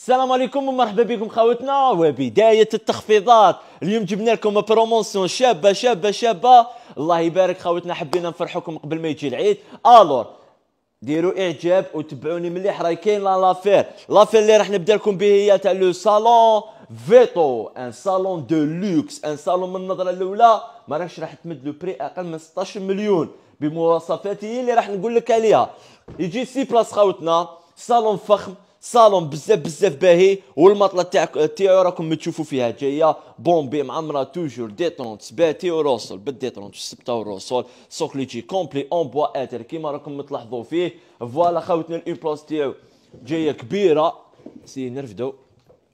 السلام عليكم ومرحبا بكم خاوتنا وبداية التخفيضات اليوم جبنا لكم بروموسيون شابة شابة شابة الله يبارك خاوتنا حبينا نفرحكم قبل ما يجي العيد الور ديروا اعجاب وتبعوني مليح راه كاين لافير لافير اللي راح نبدا لكم به هي تاع لو صالون فيتو ان صالون دو لوكس ان صالون من النظره الاولى ما راهش راح تمد لو بري اقل من 16 مليون بمواصفاته اللي راح نقول لك عليها يجي سي بلاص خاوتنا صالون فخم صالون بزاف بزاف باهي والمطله تاع تاعو راكم تشوفوا فيها جايه بومبي معمره توجور دي ديترونت سباتي وروسول بالديترونت السبته لي سوكليجي كومبلي اون بوا اتر كيما راكم تلاحظوا فيه فوالا خاوتنا بلاص تاعو جايه كبيره سي نرفدو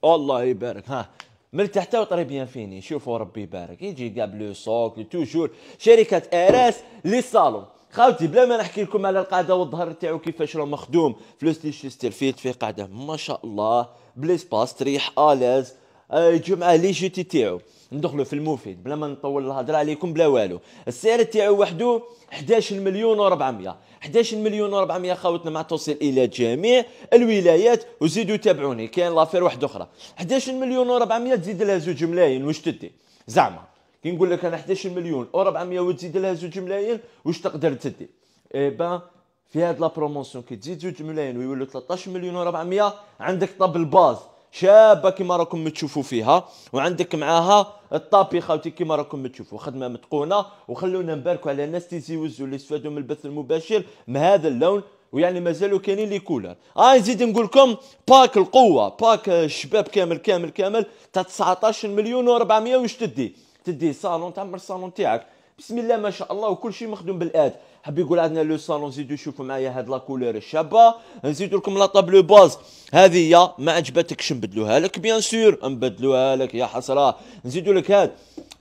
الله يبارك ها من تحت طري بيان فيني شوفوا ربي يبارك يجي قبل لو توجور شركه اراس للصالون خاوتي بلا ما نحكي لكم على القاعده والظهر تاعو كيفاش راه مخدوم فلوس ليشيستر فيلد في قاعده ما شاء الله بليسباس تريح الاز آه، جمعه لي جيتي تاعو ندخلوا في المفيد بلا ما نطول الهضره عليكم بلا والو السعر تاعو وحده 11 مليون و400 11 مليون و400 خاوتنا مع توصيل الى جميع الولايات وزيدوا تابعوني كاين لافير واحده اخرى 11 مليون و400 تزيد لها زوج ملايين واش تدي زعما كي نقول لك انا 11 مليون او 400 وتزيد لها زوج ملايين واش تقدر تدي اي با في هاد لا بروموسيون كي تزيد زوج ملايين ويولوا 13 مليون و400 عندك طاب الباز شابه كيما راكم تشوفوا فيها وعندك معاها الطابي خاوتي كيما راكم تشوفوا خدمه متقونه وخلونا نباركوا على الناس اللي يزوزوا اللي استفادوا من البث المباشر بهذا اللون ويعني مازالوا كاينين لي كولر اه نزيد نقول لكم باك القوه باك الشباب كامل كامل كامل تاع 19 مليون و400 واش تدي تدي صالون تعمر الصالون تاعك بسم الله ما شاء الله وكل شيء مخدوم بالاد حاب يقول عندنا لو صالون زيدوا شوفوا معايا هاد لاكولور الشابه نزيد لكم لا طابلو باز هذه ما عجبتكش نبدلوها لك بيان سور نبدلوها لك يا حسره نزيدوا لك هاد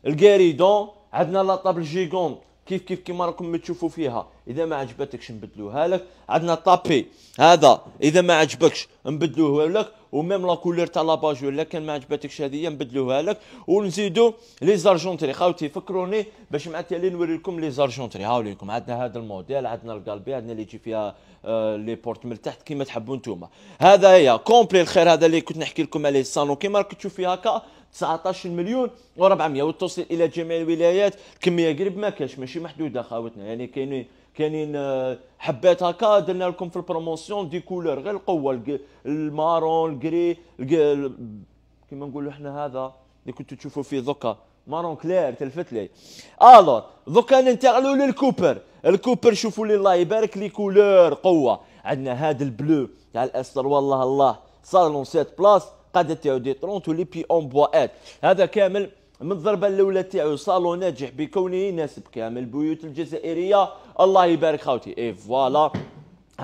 الكاريدون عندنا لا طابل جيغون كيف كيف كيما راكم تشوفوا فيها اذا ما عجبتكش نبدلوها لك عندنا طابي هذا اذا ما عجبكش نبدلوه لك وميم لا كولور تاع لاباج ولا كان ما عجبتكش هذه نبدلوها لك ونزيدو لي زارجونتري خاوتي فكروني باش مع التالي نوري لكم لي زارجونتري هاو هاوليكم عندنا هذا الموديل عندنا القلبي عندنا اللي يجي فيها لي بورت من تحت كيما تحبوا نتوما هذا هي كومبلي الخير هذا اللي كنت نحكي لكم عليه الصالون كيما راك تشوف فيها هكا 19 مليون و400 وتوصل الى جميع الولايات كميه قريب ما كاش ماشي محدوده خاوتنا يعني كاينين كاينين آه، حبات هكا درنا لكم في البروموسيون دي كولور غير القوه المارون الكري كيما نقولوا احنا هذا اللي كنتوا تشوفوا فيه دوكا مارون كلير تلفت لي الور دوكا ننتقلوا للكوبر الكوبر شوفوا لي الله يبارك لي كولور قوه عندنا هذا البلو تاع الاستر والله الله صالون سيت بلاص قاده تاعو دي 30 ولي بي اون بواات هذا كامل من الضربه الاولى تاعو صالو ناجح بكونه يناسب كامل البيوت الجزائريه الله يبارك خاوتي اي فوالا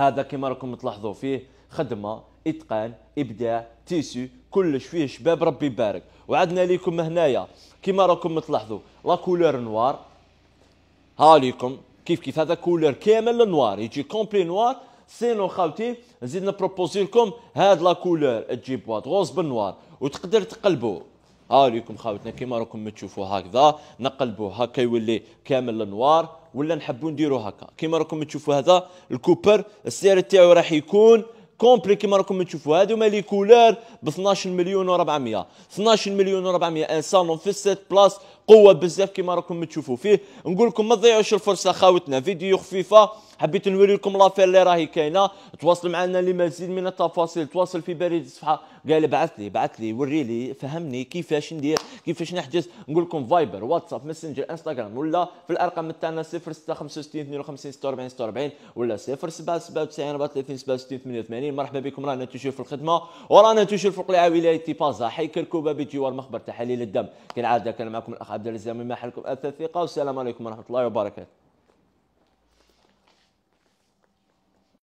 هذا كما راكم تلاحظوا فيه خدمه اتقان ابداع تيسو كلش فيه شباب ربي يبارك وعدنا لكم هنايا كما راكم تلاحظوا لا كولور نوار ها ليكم كيف كيف هذا كولور كامل نوار يجي كومبلي نوار سينو خاوتي نزيد نبروبوزي لكم هاد لا كولور تجيب واحد غوز بالنوار وتقدر تقلبو ها ليكم خاوتنا كيما راكم تشوفوا هكذا نقلبو هكا يولي كامل النوار ولا نحبو نديرو هكا كيما راكم تشوفوا هذا الكوبر السعر تاعو راح يكون كومبلي كيما راكم تشوفوا هادو هما كولور ب 12 مليون و400 12 مليون و400 ان صالون في السيت بلاس قوه بزاف كيما راكم تشوفوا فيه نقول لكم ما تضيعوش الفرصه خاوتنا فيديو خفيفه حبيت نوري لكم لافير اللي راهي كاينه تواصل معنا لمزيد من التفاصيل تواصل في بريد الصفحه قال بعث لي بعث لي وري لي فهمني كيفاش ندير كيفاش نحجز نقول لكم فايبر واتساب ماسنجر انستغرام ولا في الارقام تاعنا 0665 52 46 46 ولا 07 34 67 مرحبا بكم رانا تشوف في الخدمه ورانا تشوف الفقلي ولايه بازا حي كركوبه بجوار مخبر تحاليل الدم كالعاده كان معكم الاخ عبد الرزاق من محلكم الثقه والسلام عليكم ورحمه الله وبركاته